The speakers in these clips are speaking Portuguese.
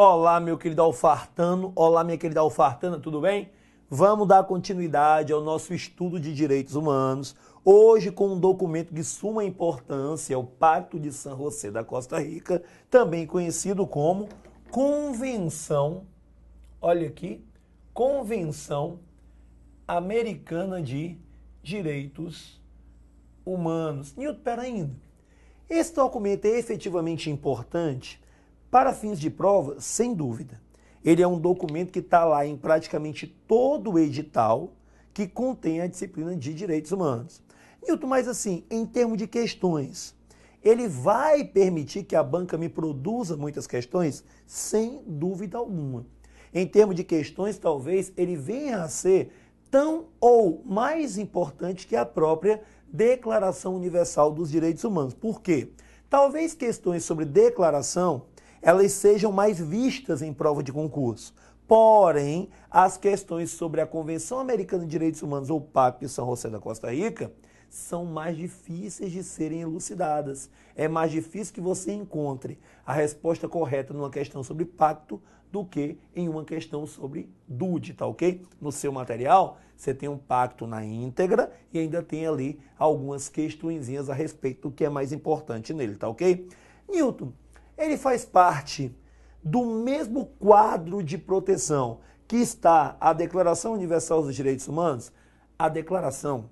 Olá, meu querido Alfartano. Olá, minha querida Alfartana, tudo bem? Vamos dar continuidade ao nosso estudo de direitos humanos, hoje com um documento de suma importância, o Pacto de San José da Costa Rica, também conhecido como Convenção, olha aqui, Convenção Americana de Direitos Humanos. Nilton, peraí, esse documento é efetivamente importante? Para fins de prova, sem dúvida, ele é um documento que está lá em praticamente todo o edital que contém a disciplina de direitos humanos. Newton, mas assim, em termos de questões, ele vai permitir que a banca me produza muitas questões? Sem dúvida alguma. Em termos de questões, talvez ele venha a ser tão ou mais importante que a própria Declaração Universal dos Direitos Humanos. Por quê? Talvez questões sobre declaração elas sejam mais vistas em prova de concurso. Porém, as questões sobre a Convenção Americana de Direitos Humanos, ou PAP, São José da Costa Rica, são mais difíceis de serem elucidadas. É mais difícil que você encontre a resposta correta numa questão sobre pacto do que em uma questão sobre Dúvida, tá ok? No seu material, você tem um pacto na íntegra e ainda tem ali algumas questõezinhas a respeito do que é mais importante nele, tá ok? Newton, ele faz parte do mesmo quadro de proteção que está a Declaração Universal dos Direitos Humanos, a declaração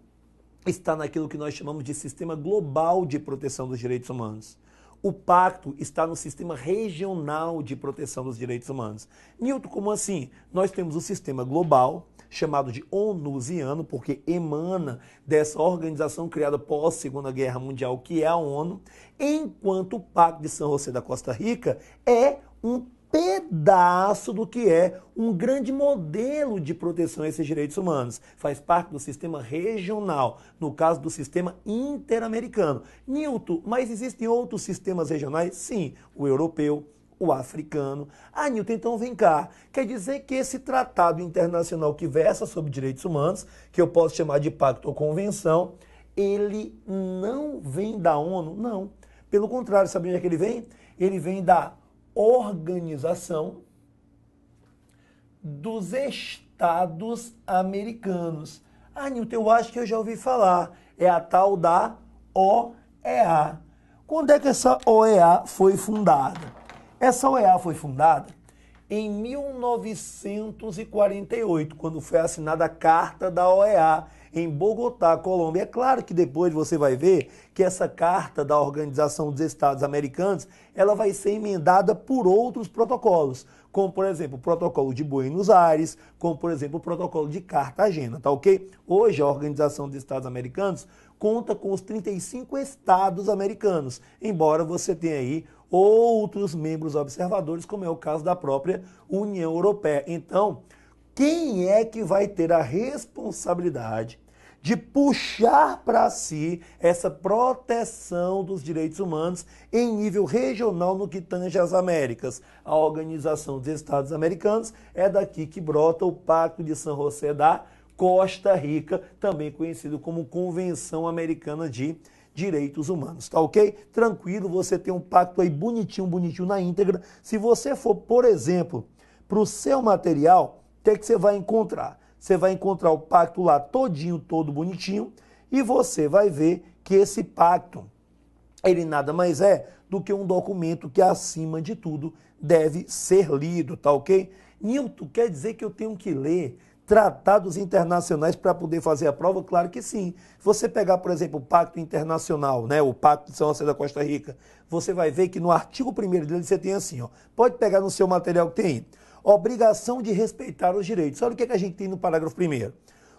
está naquilo que nós chamamos de sistema global de proteção dos direitos humanos. O pacto está no sistema regional de proteção dos direitos humanos. Newton, como assim? Nós temos o sistema global, chamado de onusiano, porque emana dessa organização criada pós Segunda Guerra Mundial, que é a ONU, enquanto o Pacto de São José da Costa Rica é um pedaço do que é um grande modelo de proteção a esses direitos humanos. Faz parte do sistema regional, no caso do sistema interamericano. Newton, mas existem outros sistemas regionais? Sim, o europeu, o africano. Ah, Nilton, então vem cá. Quer dizer que esse tratado internacional que versa sobre direitos humanos, que eu posso chamar de pacto ou convenção, ele não vem da ONU, não. Pelo contrário, sabe onde é que ele vem? Ele vem da Organização dos Estados Americanos. Ah, Nilton, eu acho que eu já ouvi falar. É a tal da OEA. Quando é que essa OEA foi fundada? Essa OEA foi fundada em 1948, quando foi assinada a Carta da OEA em Bogotá, Colômbia. É claro que depois você vai ver que essa carta da Organização dos Estados Americanos, ela vai ser emendada por outros protocolos, como por exemplo, o protocolo de Buenos Aires, como por exemplo, o protocolo de Cartagena, tá OK? Hoje a Organização dos Estados Americanos conta com os 35 estados americanos, embora você tenha aí outros membros observadores, como é o caso da própria União Europeia. Então, quem é que vai ter a responsabilidade de puxar para si essa proteção dos direitos humanos em nível regional no que tange às Américas. A Organização dos Estados Americanos é daqui que brota o Pacto de San José da Costa Rica, também conhecido como Convenção Americana de direitos humanos, tá ok? Tranquilo, você tem um pacto aí bonitinho, bonitinho na íntegra. Se você for, por exemplo, para o seu material, o que, é que você vai encontrar? Você vai encontrar o pacto lá todinho, todo bonitinho, e você vai ver que esse pacto, ele nada mais é do que um documento que, acima de tudo, deve ser lido, tá ok? Nilton, quer dizer que eu tenho que ler tratados internacionais para poder fazer a prova? Claro que sim. Se você pegar, por exemplo, o Pacto Internacional, né, o Pacto de São José da Costa Rica, você vai ver que no artigo 1 dele você tem assim, ó, pode pegar no seu material que tem, obrigação de respeitar os direitos. Olha o que, é que a gente tem no parágrafo 1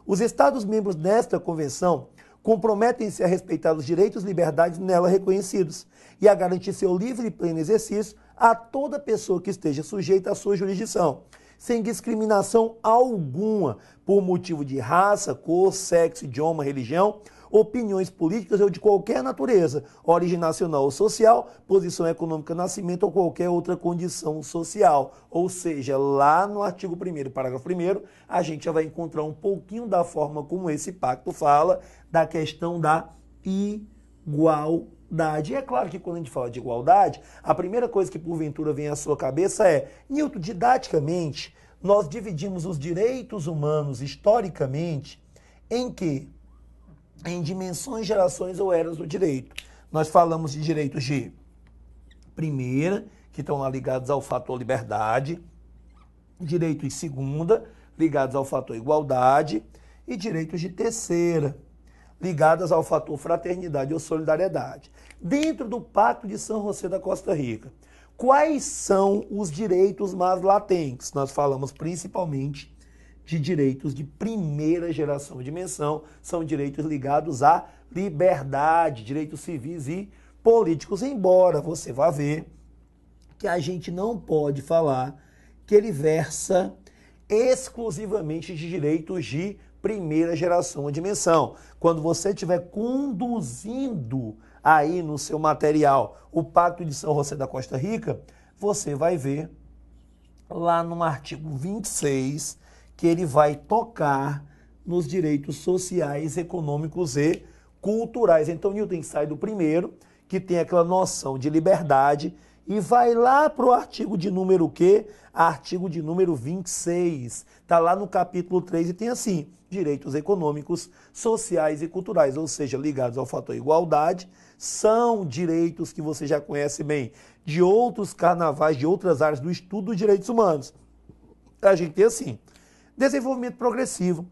Os Estados-membros desta convenção comprometem-se a respeitar os direitos e liberdades nela reconhecidos e a garantir seu livre e pleno exercício a toda pessoa que esteja sujeita à sua jurisdição sem discriminação alguma por motivo de raça, cor, sexo, idioma, religião, opiniões políticas ou de qualquer natureza, origem nacional ou social, posição econômica, nascimento ou qualquer outra condição social. Ou seja, lá no artigo 1, parágrafo 1, a gente já vai encontrar um pouquinho da forma como esse pacto fala da questão da igualdade e é claro que quando a gente fala de igualdade, a primeira coisa que porventura vem à sua cabeça é: Newton, didaticamente, nós dividimos os direitos humanos historicamente em que? Em dimensões, gerações ou eras do direito. Nós falamos de direitos de primeira, que estão lá ligados ao fator liberdade, direitos de segunda, ligados ao fator igualdade, e direitos de terceira, ligadas ao fator fraternidade ou solidariedade. Dentro do Pacto de São José da Costa Rica, quais são os direitos mais latentes? Nós falamos principalmente de direitos de primeira geração de dimensão são direitos ligados à liberdade, direitos civis e políticos, embora você vá ver que a gente não pode falar que ele versa exclusivamente de direitos de primeira geração, uma dimensão. Quando você estiver conduzindo aí no seu material o Pacto de São José da Costa Rica, você vai ver lá no artigo 26 que ele vai tocar nos direitos sociais, econômicos e culturais. Então, Newton sai do primeiro, que tem aquela noção de liberdade, e vai lá para o artigo de número que? Artigo de número 26. Está lá no capítulo 3 e tem assim: direitos econômicos, sociais e culturais, ou seja, ligados ao fator igualdade, são direitos que você já conhece bem de outros carnavais, de outras áreas do estudo dos direitos humanos. A gente tem assim: desenvolvimento progressivo.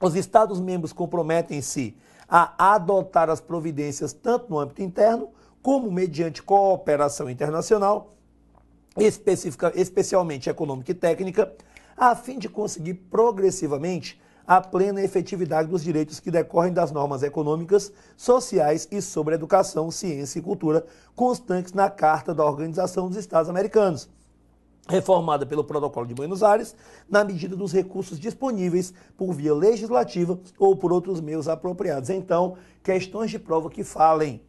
Os Estados-membros comprometem-se a adotar as providências tanto no âmbito interno como mediante cooperação internacional, específica, especialmente econômica e técnica, a fim de conseguir progressivamente a plena efetividade dos direitos que decorrem das normas econômicas, sociais e sobre educação, ciência e cultura constantes na Carta da Organização dos Estados Americanos reformada pelo Protocolo de Buenos Aires, na medida dos recursos disponíveis por via legislativa ou por outros meios apropriados. Então, questões de prova que falem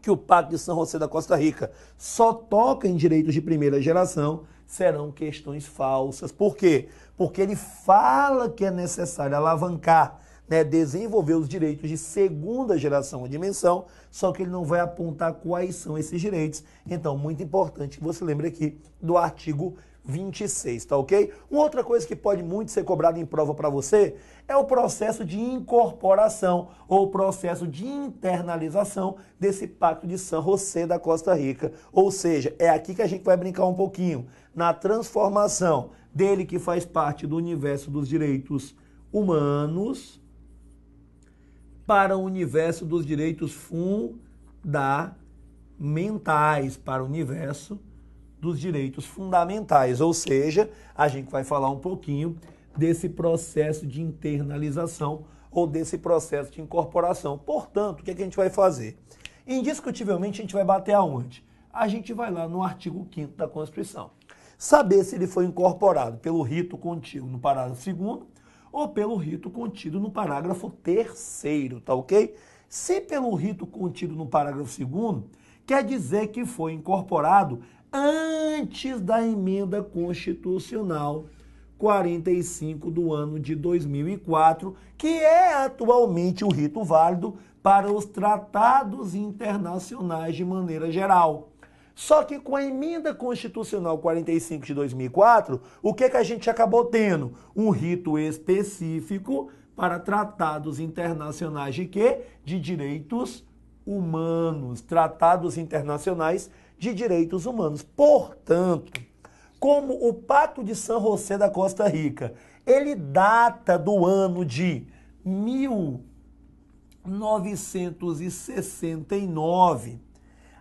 que o Pacto de São José da Costa Rica só toca em direitos de primeira geração serão questões falsas. Por quê? Porque ele fala que é necessário alavancar, né, desenvolver os direitos de segunda geração ou dimensão, só que ele não vai apontar quais são esses direitos. Então, muito importante que você lembre aqui do artigo 26, tá ok? Uma outra coisa que pode muito ser cobrada em prova para você é o processo de incorporação ou o processo de internalização desse Pacto de San José da Costa Rica. Ou seja, é aqui que a gente vai brincar um pouquinho na transformação dele que faz parte do universo dos direitos humanos para o universo dos direitos fundamentais, para o universo dos direitos fundamentais, ou seja, a gente vai falar um pouquinho desse processo de internalização ou desse processo de incorporação. Portanto, o que, é que a gente vai fazer? Indiscutivelmente, a gente vai bater aonde? A gente vai lá no artigo 5 da Constituição. Saber se ele foi incorporado pelo rito contido no parágrafo 2 ou pelo rito contido no parágrafo 3, tá ok? Se pelo rito contido no parágrafo 2, quer dizer que foi incorporado antes da emenda constitucional 45 do ano de 2004, que é atualmente o rito válido para os tratados internacionais de maneira geral. Só que com a emenda constitucional 45 de 2004, o que, é que a gente acabou tendo? Um rito específico para tratados internacionais de quê? De direitos humanos, tratados internacionais de Direitos Humanos. Portanto, como o Pacto de San José da Costa Rica, ele data do ano de 1969,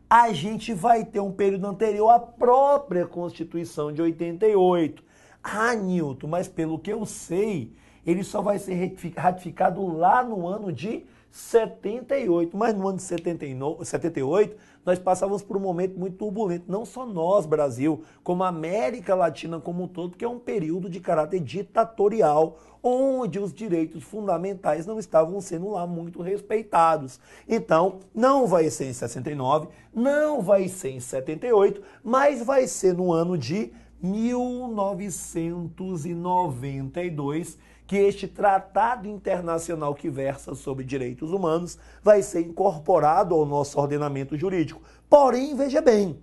a gente vai ter um período anterior à própria Constituição de 88. Ah, Nilton, mas pelo que eu sei, ele só vai ser ratificado lá no ano de 78. Mas no ano de 79, 78, nós passávamos por um momento muito turbulento, não só nós, Brasil, como a América Latina como um todo, porque é um período de caráter ditatorial, onde os direitos fundamentais não estavam sendo lá muito respeitados. Então, não vai ser em 69, não vai ser em 78, mas vai ser no ano de 1992 que este tratado internacional que versa sobre direitos humanos vai ser incorporado ao nosso ordenamento jurídico. Porém, veja bem,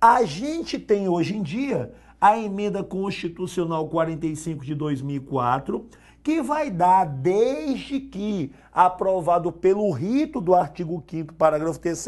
a gente tem hoje em dia a emenda constitucional 45 de 2004, que vai dar, desde que aprovado pelo rito do artigo 5 parágrafo 3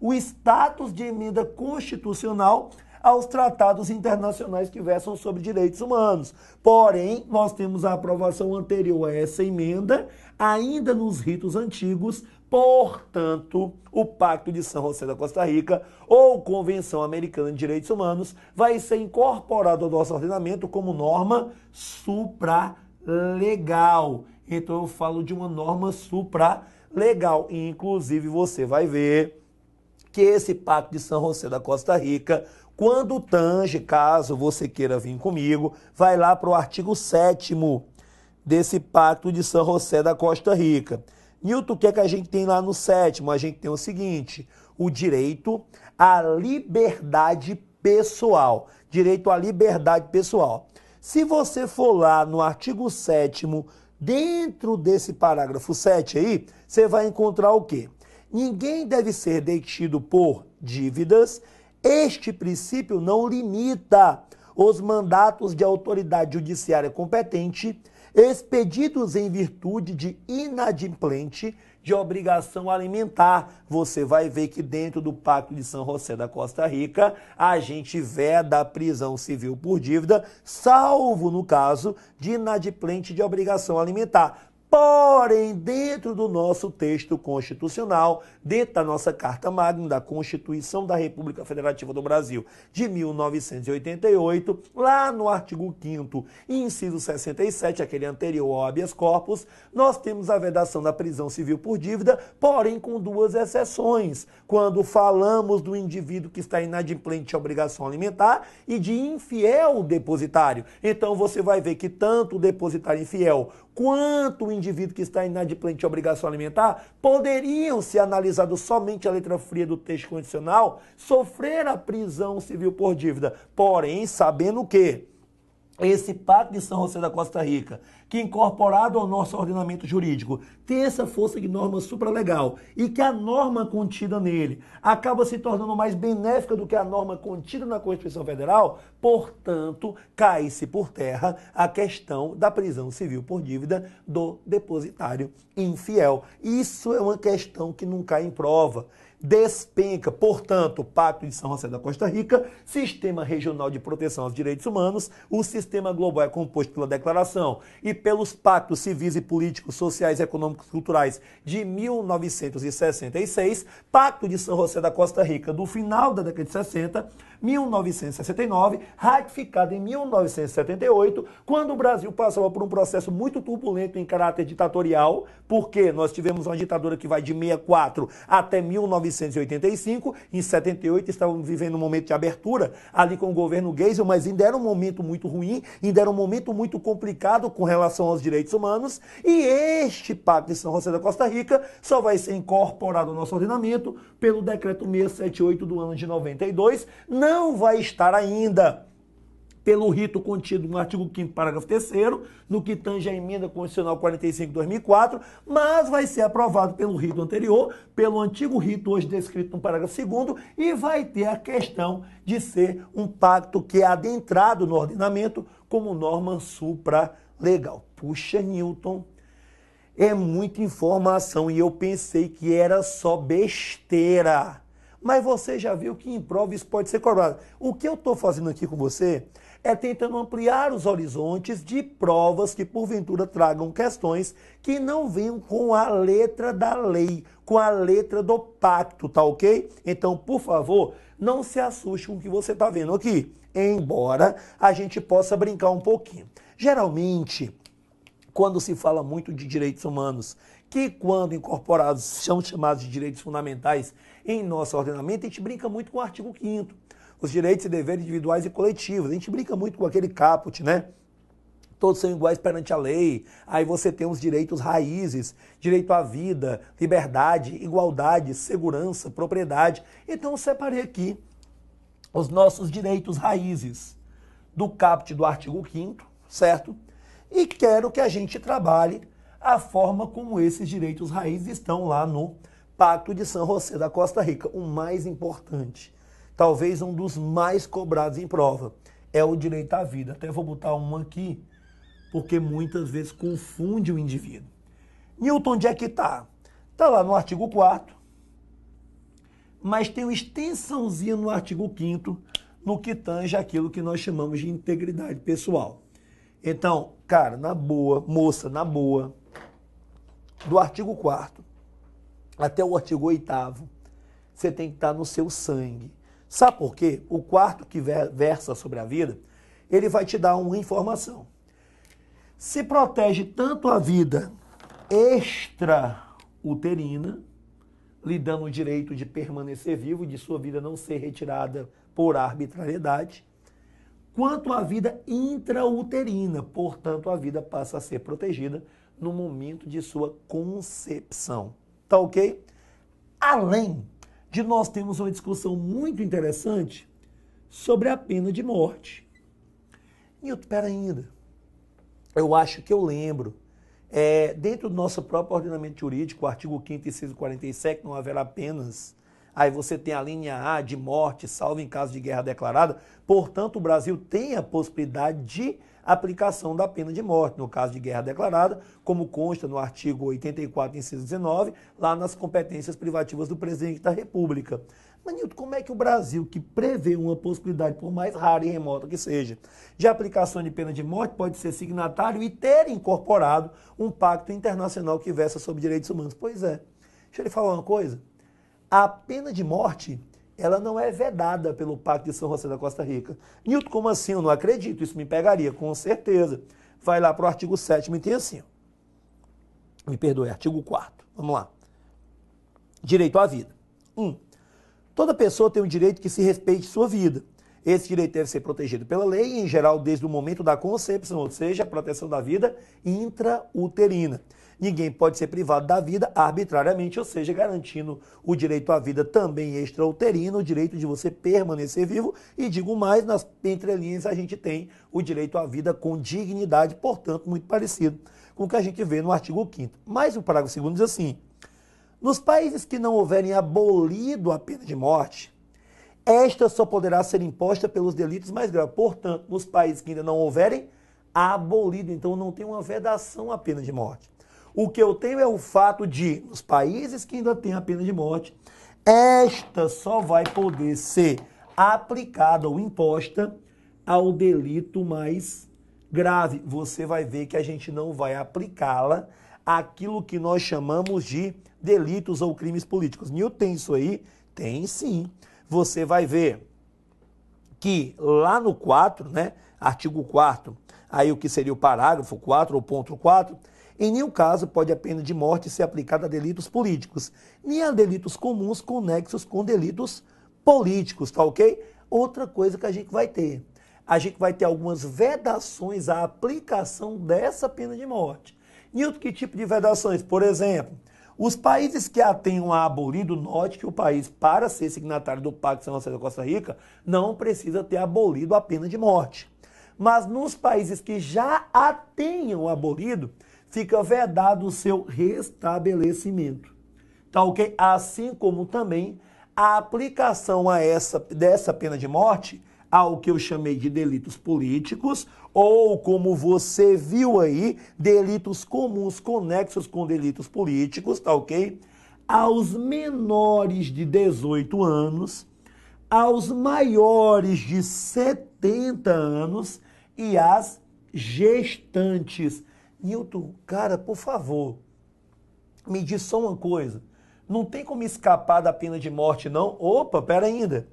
o status de emenda constitucional aos tratados internacionais que versam sobre direitos humanos. Porém, nós temos a aprovação anterior a essa emenda, ainda nos ritos antigos, Portanto, o Pacto de São José da Costa Rica ou Convenção Americana de Direitos Humanos vai ser incorporado ao nosso ordenamento como norma supralegal. Então eu falo de uma norma supralegal e inclusive você vai ver que esse Pacto de São José da Costa Rica quando tange, caso você queira vir comigo, vai lá para o artigo 7 desse Pacto de São José da Costa Rica. Newton, o que, é que a gente tem lá no sétimo? A gente tem o seguinte: o direito à liberdade pessoal. Direito à liberdade pessoal. Se você for lá no artigo 7, dentro desse parágrafo 7 aí, você vai encontrar o quê? Ninguém deve ser detido por dívidas este princípio não limita os mandatos de autoridade judiciária competente expedidos em virtude de inadimplente de obrigação alimentar. Você vai ver que dentro do Pacto de São José da Costa Rica, a gente veda a prisão civil por dívida, salvo no caso de inadimplente de obrigação alimentar. Porém, dentro do nosso texto constitucional, dentro da nossa Carta Magna, da Constituição da República Federativa do Brasil de 1988, lá no artigo 5, inciso 67, aquele anterior ao habeas corpus, nós temos a vedação da prisão civil por dívida, porém com duas exceções. Quando falamos do indivíduo que está inadimplente de obrigação alimentar e de infiel depositário. Então você vai ver que tanto o depositário infiel quanto o indivíduo que está inadimplente de obrigação alimentar poderiam, se analisado somente a letra fria do texto condicional, sofrer a prisão civil por dívida, porém sabendo que esse Pacto de São José da Costa Rica, que incorporado ao nosso ordenamento jurídico, tem essa força de norma supralegal e que a norma contida nele acaba se tornando mais benéfica do que a norma contida na Constituição Federal, portanto, cai-se por terra a questão da prisão civil por dívida do depositário infiel. Isso é uma questão que não cai em prova despenca. Portanto, o Pacto de São José da Costa Rica, Sistema Regional de Proteção aos Direitos Humanos, o sistema global é composto pela Declaração e pelos pactos civis e políticos, sociais, econômicos e culturais de 1966, Pacto de São José da Costa Rica do final da década de 60, 1969, ratificada em 1978, quando o Brasil passava por um processo muito turbulento em caráter ditatorial, porque nós tivemos uma ditadura que vai de 64 até 1985, em 78 estávamos vivendo um momento de abertura ali com o governo Geisel, mas ainda era um momento muito ruim, ainda era um momento muito complicado com relação aos direitos humanos, e este Pacto de São José da Costa Rica só vai ser incorporado ao nosso ordenamento pelo decreto 678 do ano de 92, não não vai estar ainda pelo rito contido no artigo 5 parágrafo 3 no que tange a emenda constitucional 45 2004, mas vai ser aprovado pelo rito anterior, pelo antigo rito hoje descrito no parágrafo 2 e vai ter a questão de ser um pacto que é adentrado no ordenamento como norma supra legal Puxa, Newton, é muita informação e eu pensei que era só besteira. Mas você já viu que em prova isso pode ser cobrado. O que eu estou fazendo aqui com você é tentando ampliar os horizontes de provas que porventura tragam questões que não venham com a letra da lei, com a letra do pacto, tá ok? Então, por favor, não se assuste com o que você está vendo aqui, embora a gente possa brincar um pouquinho. Geralmente, quando se fala muito de direitos humanos, que quando incorporados são chamados de direitos fundamentais, em nosso ordenamento, a gente brinca muito com o artigo 5 os direitos e deveres individuais e coletivos. A gente brinca muito com aquele caput, né? Todos são iguais perante a lei. Aí você tem os direitos raízes, direito à vida, liberdade, igualdade, segurança, propriedade. Então eu separei aqui os nossos direitos raízes do caput do artigo 5 certo? E quero que a gente trabalhe a forma como esses direitos raízes estão lá no Pacto de São José da Costa Rica, o mais importante, talvez um dos mais cobrados em prova, é o direito à vida. Até vou botar um aqui, porque muitas vezes confunde o indivíduo. Newton, onde é que está? Está lá no artigo 4, mas tem uma extensãozinha no artigo 5 no que tange aquilo que nós chamamos de integridade pessoal. Então, cara, na boa, moça, na boa, do artigo 4 até o artigo 8 você tem que estar no seu sangue. Sabe por quê? O quarto que versa sobre a vida, ele vai te dar uma informação. Se protege tanto a vida extrauterina, lhe dando o direito de permanecer vivo, de sua vida não ser retirada por arbitrariedade, quanto a vida intrauterina, portanto, a vida passa a ser protegida no momento de sua concepção. Tá ok? Além de nós temos uma discussão muito interessante sobre a pena de morte. Nilton, pera ainda. Eu acho que eu lembro. É, dentro do nosso próprio ordenamento jurídico, o artigo 5 e 647, não haverá apenas. Aí você tem a linha A de morte, salvo em caso de guerra declarada. Portanto, o Brasil tem a possibilidade de aplicação da pena de morte, no caso de guerra declarada, como consta no artigo 84, inciso 19, lá nas competências privativas do presidente da República. Manito, como é que o Brasil, que prevê uma possibilidade, por mais rara e remota que seja, de aplicação de pena de morte, pode ser signatário e ter incorporado um pacto internacional que versa sobre direitos humanos? Pois é. Deixa eu lhe falar uma coisa. A pena de morte ela não é vedada pelo Pacto de São José da Costa Rica. Nilton, como assim? Eu não acredito, isso me pegaria, com certeza. Vai lá para o artigo 7 e tem assim. Me perdoe, artigo 4. Vamos lá. Direito à vida. 1. Um, toda pessoa tem o direito que se respeite sua vida. Esse direito deve ser protegido pela lei, em geral, desde o momento da concepção, ou seja, a proteção da vida intrauterina ninguém pode ser privado da vida arbitrariamente, ou seja, garantindo o direito à vida também extrauterino, o direito de você permanecer vivo e digo mais, nas entrelinhas a gente tem o direito à vida com dignidade, portanto, muito parecido com o que a gente vê no artigo 5 Mas o parágrafo 2 diz assim: Nos países que não houverem abolido a pena de morte, esta só poderá ser imposta pelos delitos mais graves. Portanto, nos países que ainda não houverem abolido, então não tem uma vedação à pena de morte. O que eu tenho é o fato de, nos países que ainda têm a pena de morte, esta só vai poder ser aplicada ou imposta ao delito mais grave. Você vai ver que a gente não vai aplicá-la àquilo que nós chamamos de delitos ou crimes políticos. Newton tem isso aí? Tem sim. Você vai ver que lá no 4, né, artigo 4, aí o que seria o parágrafo 4 ou ponto 4, em nenhum caso pode a pena de morte ser aplicada a delitos políticos, nem a delitos comuns conexos com delitos políticos, tá ok? Outra coisa que a gente vai ter, a gente vai ter algumas vedações à aplicação dessa pena de morte. E que tipo de vedações? Por exemplo, os países que a tenham abolido, note que o país, para ser signatário do Pacto de São José da Costa Rica, não precisa ter abolido a pena de morte. Mas nos países que já a tenham abolido, fica vedado o seu restabelecimento. Tá ok? Assim como também a aplicação a essa, dessa pena de morte ao que eu chamei de delitos políticos, ou como você viu aí, delitos comuns conexos com delitos políticos, tá ok? Aos menores de 18 anos, aos maiores de 70 anos e às gestantes Nilton, cara, por favor, me diz só uma coisa. Não tem como escapar da pena de morte, não? Opa, pera ainda.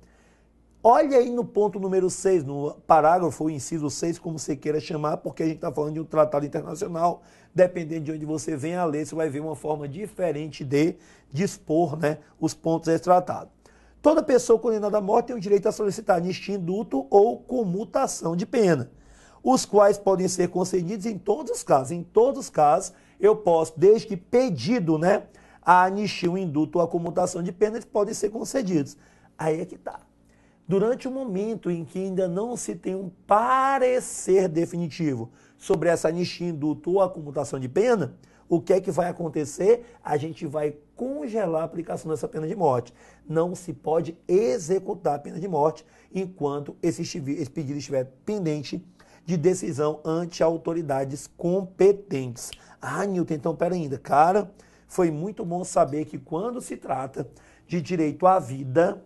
Olha aí no ponto número 6, no parágrafo, ou inciso 6, como você queira chamar, porque a gente está falando de um tratado internacional. Dependendo de onde você vem a ler, você vai ver uma forma diferente de dispor né, os pontos desse tratado. Toda pessoa condenada à morte tem o direito a solicitar anistia, ou comutação de pena os quais podem ser concedidos em todos os casos. Em todos os casos, eu posso, desde que pedido, né, a anistia, o induto ou a comutação de pena, eles podem ser concedidos. Aí é que está. Durante o momento em que ainda não se tem um parecer definitivo sobre essa anistia, induto ou a comutação de pena, o que é que vai acontecer? A gente vai congelar a aplicação dessa pena de morte. Não se pode executar a pena de morte enquanto esse pedido estiver pendente de decisão ante autoridades competentes. Ah, Nilton, então pera ainda. Cara, foi muito bom saber que quando se trata de direito à vida,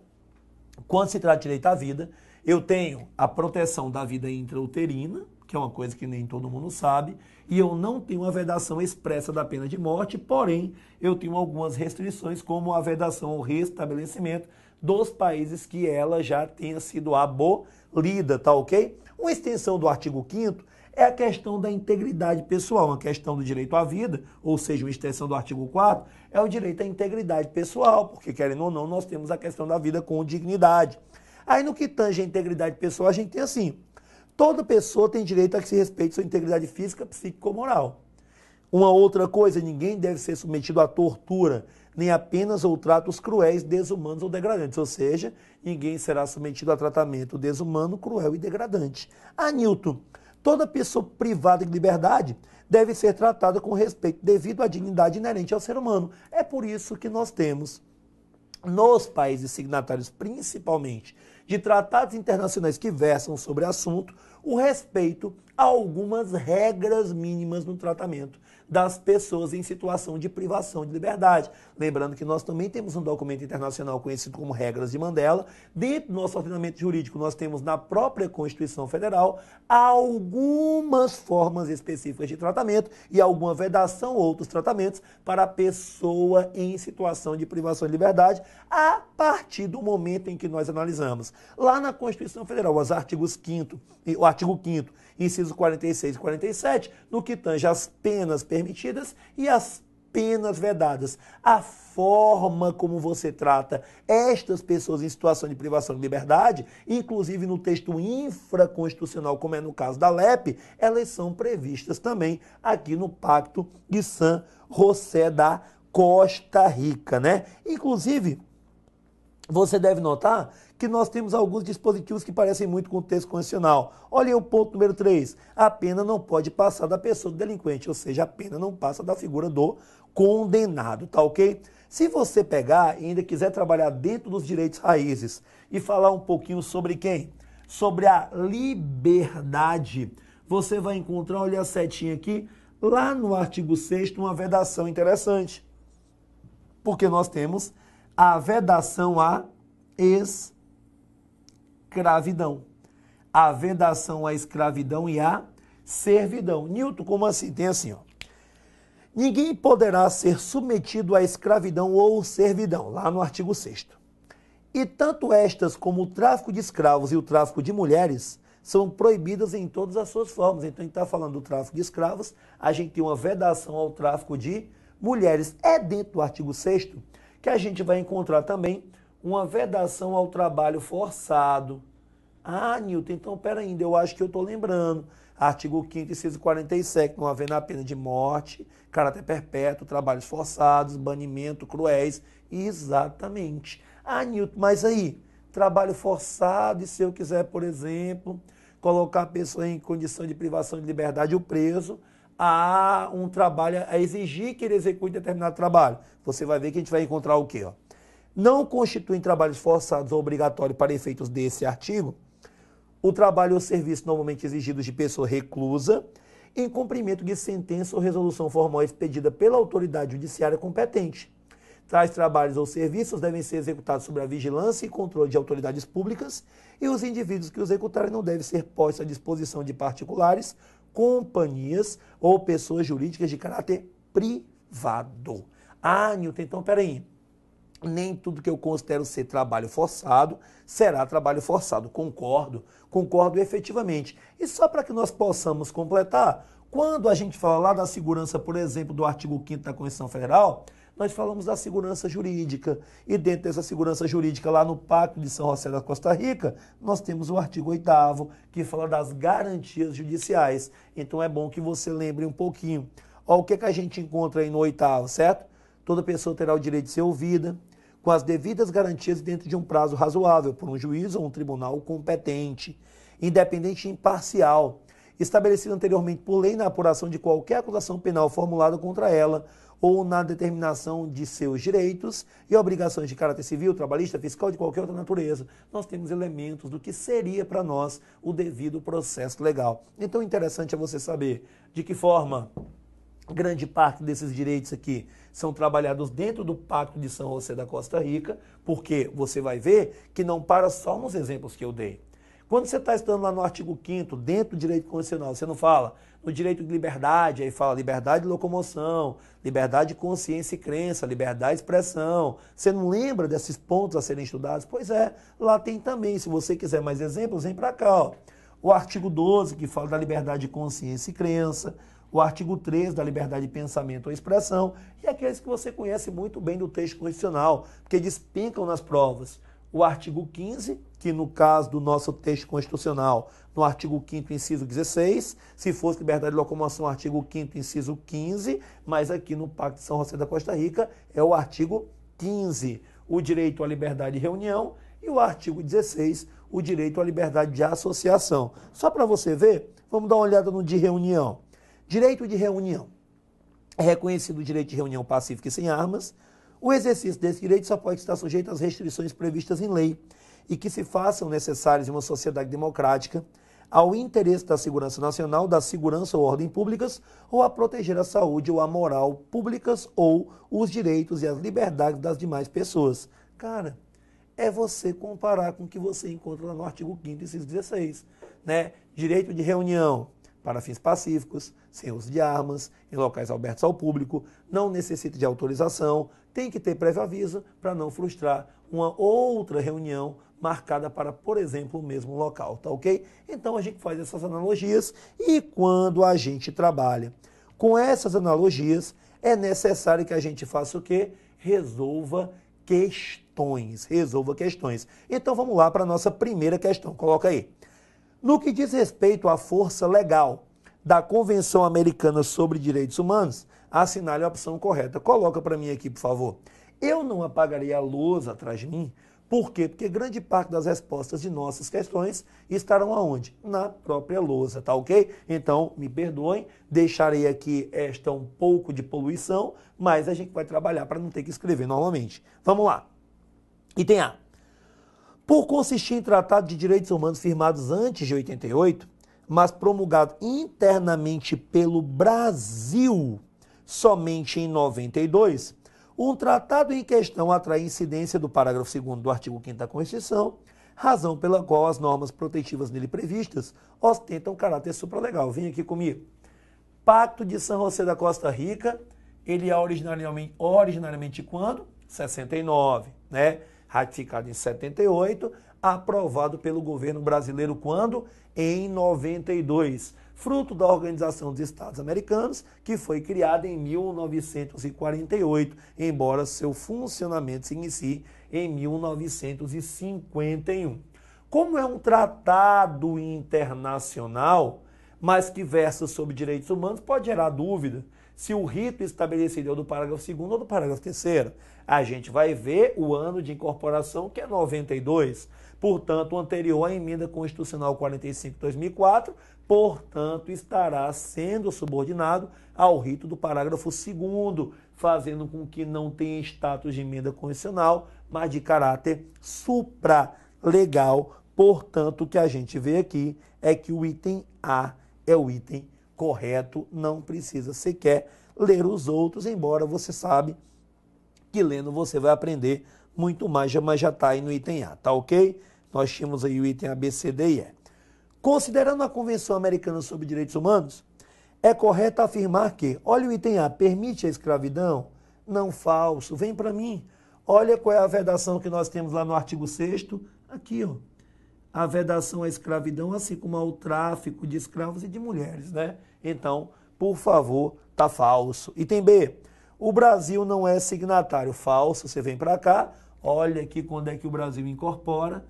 quando se trata de direito à vida, eu tenho a proteção da vida intrauterina, que é uma coisa que nem todo mundo sabe, e eu não tenho a vedação expressa da pena de morte, porém, eu tenho algumas restrições, como a vedação ao restabelecimento dos países que ela já tenha sido abolida, tá ok? Uma extensão do artigo 5 é a questão da integridade pessoal, uma questão do direito à vida, ou seja, uma extensão do artigo 4 é o direito à integridade pessoal, porque querendo ou não, nós temos a questão da vida com dignidade. Aí no que tange a integridade pessoal, a gente tem assim: toda pessoa tem direito a que se respeite sua integridade física, psíquica ou moral. Uma outra coisa, ninguém deve ser submetido à tortura, nem apenas ou tratos cruéis, desumanos ou degradantes. Ou seja, ninguém será submetido a tratamento desumano, cruel e degradante. Ah, Newton, toda pessoa privada de liberdade deve ser tratada com respeito devido à dignidade inerente ao ser humano. É por isso que nós temos, nos países signatários principalmente, de tratados internacionais que versam sobre o assunto, o respeito a algumas regras mínimas no tratamento das pessoas em situação de privação de liberdade. Lembrando que nós também temos um documento internacional conhecido como Regras de Mandela. Dentro do nosso ordenamento jurídico, nós temos na própria Constituição Federal algumas formas específicas de tratamento e alguma vedação ou outros tratamentos para a pessoa em situação de privação de liberdade a partir do momento em que nós analisamos. Lá na Constituição Federal, os artigos 5 o artigo 5 inciso 46 e 47, no que tange às penas permitidas e as penas vedadas. A forma como você trata estas pessoas em situação de privação de liberdade, inclusive no texto infraconstitucional, como é no caso da LEP, elas são previstas também aqui no Pacto de San José da Costa Rica, né? Inclusive, você deve notar que nós temos alguns dispositivos que parecem muito com o texto constitucional. Olha o ponto número 3. A pena não pode passar da pessoa do delinquente, ou seja, a pena não passa da figura do condenado, tá ok? Se você pegar e ainda quiser trabalhar dentro dos direitos raízes e falar um pouquinho sobre quem? Sobre a liberdade. Você vai encontrar, olha a setinha aqui, lá no artigo 6 uma vedação interessante. Porque nós temos a vedação à ex escravidão. A vedação à escravidão e à servidão. Newton, como assim? Tem assim, ó. Ninguém poderá ser submetido à escravidão ou servidão, lá no artigo 6. E tanto estas como o tráfico de escravos e o tráfico de mulheres são proibidas em todas as suas formas. Então, a gente está falando do tráfico de escravos, a gente tem uma vedação ao tráfico de mulheres. É dentro do artigo 6 que a gente vai encontrar também uma vedação ao trabalho forçado. Ah, Nilton, então peraí, ainda, eu acho que eu estou lembrando. Artigo 5 inciso 47, não havendo a pena de morte, caráter perpétuo, trabalhos forçados, banimento, cruéis. Exatamente. Ah, Nilton, mas aí, trabalho forçado, e se eu quiser, por exemplo, colocar a pessoa em condição de privação de liberdade, o preso, a um trabalho, a exigir que ele execute determinado trabalho. Você vai ver que a gente vai encontrar o quê? Ó? não constituem trabalhos forçados ou obrigatórios para efeitos desse artigo, o trabalho ou serviço normalmente exigidos de pessoa reclusa, em cumprimento de sentença ou resolução formal expedida pela autoridade judiciária competente. Tais trabalhos ou serviços devem ser executados sob a vigilância e controle de autoridades públicas e os indivíduos que os executarem não devem ser postos à disposição de particulares, companhias ou pessoas jurídicas de caráter privado. Ah, Newton, então peraí nem tudo que eu considero ser trabalho forçado será trabalho forçado. Concordo, concordo efetivamente. E só para que nós possamos completar, quando a gente fala lá da segurança, por exemplo, do artigo 5 da Constituição Federal, nós falamos da segurança jurídica. E dentro dessa segurança jurídica, lá no Pacto de São José da Costa Rica, nós temos o artigo 8 que fala das garantias judiciais. Então é bom que você lembre um pouquinho. Olha o que, é que a gente encontra aí no oitavo, certo? Toda pessoa terá o direito de ser ouvida, com as devidas garantias dentro de um prazo razoável por um juiz ou um tribunal competente, independente e imparcial, estabelecido anteriormente por lei na apuração de qualquer acusação penal formulada contra ela ou na determinação de seus direitos e obrigações de caráter civil, trabalhista, fiscal, de qualquer outra natureza. Nós temos elementos do que seria para nós o devido processo legal. Então, interessante é você saber de que forma grande parte desses direitos aqui são trabalhados dentro do Pacto de São José da Costa Rica, porque você vai ver que não para só nos exemplos que eu dei. Quando você está estudando lá no artigo 5 dentro do direito constitucional, você não fala no direito de liberdade, aí fala liberdade de locomoção, liberdade de consciência e crença, liberdade de expressão. Você não lembra desses pontos a serem estudados? Pois é, lá tem também. Se você quiser mais exemplos, vem para cá. Ó. O artigo 12, que fala da liberdade de consciência e crença o artigo 3 da liberdade de pensamento ou expressão, e aqueles que você conhece muito bem do texto constitucional, porque despencam nas provas. O artigo 15, que no caso do nosso texto constitucional, no artigo 5 inciso 16, se fosse liberdade de locomoção, artigo 5 inciso 15, mas aqui no Pacto de São José da Costa Rica é o artigo 15, o direito à liberdade de reunião, e o artigo 16, o direito à liberdade de associação. Só para você ver, vamos dar uma olhada no de reunião. Direito de reunião. É reconhecido o direito de reunião pacífica e sem armas. O exercício desse direito só pode estar sujeito às restrições previstas em lei e que se façam necessárias em uma sociedade democrática ao interesse da segurança nacional, da segurança ou ordem públicas, ou a proteger a saúde ou a moral públicas ou os direitos e as liberdades das demais pessoas. Cara, é você comparar com o que você encontra no artigo 5 inciso 16, né? Direito de reunião, para fins pacíficos, sem uso de armas, em locais abertos ao público, não necessita de autorização, tem que ter prévio aviso para não frustrar uma outra reunião marcada para, por exemplo, o mesmo local, tá ok? Então a gente faz essas analogias e quando a gente trabalha com essas analogias, é necessário que a gente faça o quê? Resolva questões, resolva questões. Então vamos lá para a nossa primeira questão, coloca aí. No que diz respeito à força legal da Convenção Americana sobre Direitos Humanos, assinale a opção correta. Coloca para mim aqui, por favor. Eu não apagaria a luz atrás de mim. Por quê? Porque grande parte das respostas de nossas questões estarão aonde? Na própria lousa, tá ok? Então, me perdoem, deixarei aqui esta um pouco de poluição, mas a gente vai trabalhar para não ter que escrever novamente. Vamos lá. Item A. Por consistir em tratados de direitos humanos firmados antes de 88, mas promulgado internamente pelo Brasil somente em 92, um tratado em questão atrai incidência do parágrafo 2 do artigo 5 da Constituição, razão pela qual as normas protetivas nele previstas ostentam caráter supralegal. Vem aqui comigo. Pacto de São José da Costa Rica, ele é originariamente, originariamente quando? 69, né? ratificado em 78, aprovado pelo governo brasileiro quando? Em 92, fruto da Organização dos Estados Americanos, que foi criada em 1948, embora seu funcionamento se inicie em 1951. Como é um tratado internacional, mas que versa sobre direitos humanos, pode gerar dúvida se o rito estabelecido é do parágrafo 2 ou do parágrafo 3 a gente vai ver o ano de incorporação, que é 92. Portanto, o anterior à emenda constitucional 45 de 2004, portanto, estará sendo subordinado ao rito do parágrafo 2 fazendo com que não tenha status de emenda constitucional, mas de caráter supralegal. Portanto, o que a gente vê aqui é que o item A é o item correto, não precisa sequer ler os outros, embora você sabe que lendo você vai aprender muito mais, mas já está aí no item A, tá ok? Nós tínhamos aí o item A, B, C, D e E. Considerando a Convenção Americana sobre Direitos Humanos, é correto afirmar que, olha o item A, permite a escravidão? Não falso, vem para mim. Olha qual é a vedação que nós temos lá no artigo 6 aqui, ó. A vedação à escravidão, assim como ao tráfico de escravos e de mulheres, né? Então, por favor, tá falso. Item B. O Brasil não é signatário falso, você vem para cá, olha aqui quando é que o Brasil incorpora,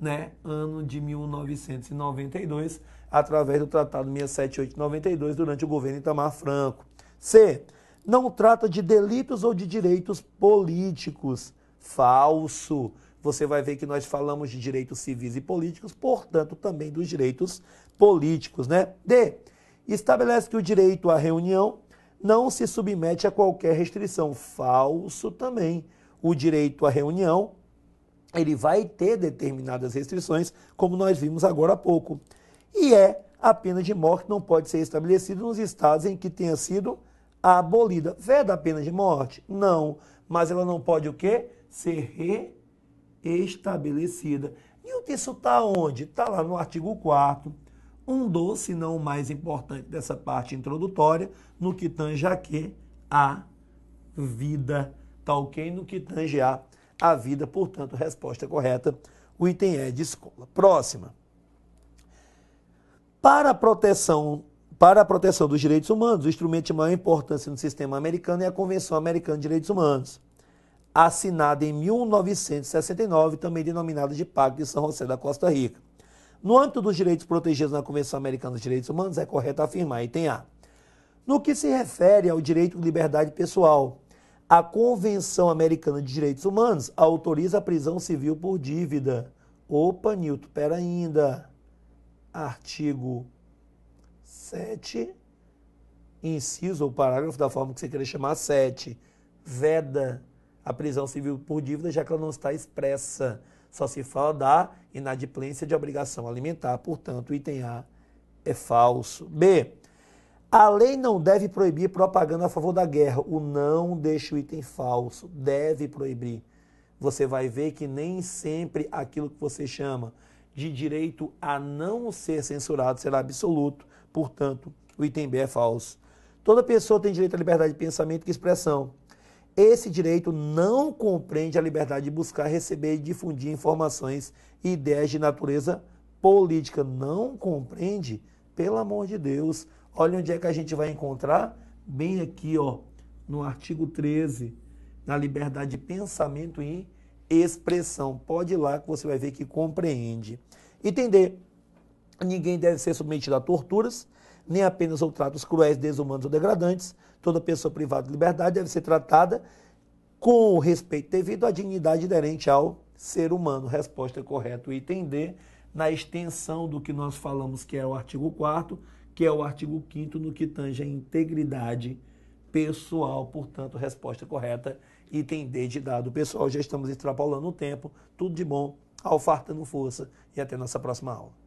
né? Ano de 1992, através do Tratado 67892 durante o governo Itamar Franco. C. Não trata de delitos ou de direitos políticos. Falso. Você vai ver que nós falamos de direitos civis e políticos, portanto, também dos direitos políticos, né? D. Estabelece que o direito à reunião não se submete a qualquer restrição. Falso também. O direito à reunião, ele vai ter determinadas restrições, como nós vimos agora há pouco. E é a pena de morte não pode ser estabelecida nos estados em que tenha sido abolida. Veda a pena de morte? Não, mas ela não pode o quê? Ser reestabelecida. E o texto está onde? Está lá no artigo 4 um doce, se não o mais importante dessa parte introdutória, no que tange a quê? A vida. Tá ok? No que tange a, a vida. Portanto, resposta correta, o item é de escola. Próxima. Para a proteção para a proteção dos direitos humanos, o instrumento de maior importância no sistema americano é a Convenção Americana de Direitos Humanos, assinada em 1969, também denominada de Pacto de São José da Costa Rica. No âmbito dos direitos protegidos na Convenção Americana dos Direitos Humanos, é correto afirmar, item A. No que se refere ao direito de liberdade pessoal, a Convenção Americana de Direitos Humanos autoriza a prisão civil por dívida. Opa, Nilton, pera ainda. Artigo 7, inciso ou parágrafo da forma que você quiser chamar, 7, veda a prisão civil por dívida, já que ela não está expressa só se fala da inadimplência de obrigação alimentar, portanto, o item A é falso. B. A lei não deve proibir propaganda a favor da guerra. O não deixa o item falso, deve proibir. Você vai ver que nem sempre aquilo que você chama de direito a não ser censurado será absoluto, portanto, o item B é falso. Toda pessoa tem direito à liberdade de pensamento e expressão. Esse direito não compreende a liberdade de buscar, receber e difundir informações e ideias de natureza política. Não compreende? Pelo amor de Deus. Olha onde é que a gente vai encontrar. Bem aqui, ó, no artigo 13, na liberdade de pensamento e expressão. Pode ir lá que você vai ver que compreende. Entender. Ninguém deve ser submetido a torturas, nem apenas ou tratos cruéis, desumanos ou degradantes. Toda pessoa privada de liberdade deve ser tratada com o respeito devido à dignidade inerente ao ser humano. Resposta correta, o item D, na extensão do que nós falamos, que é o artigo 4 que é o artigo 5 no que tange a integridade pessoal. Portanto, resposta correta, item D de dado. Pessoal, já estamos extrapolando o tempo. Tudo de bom, alfartando força e até nossa próxima aula.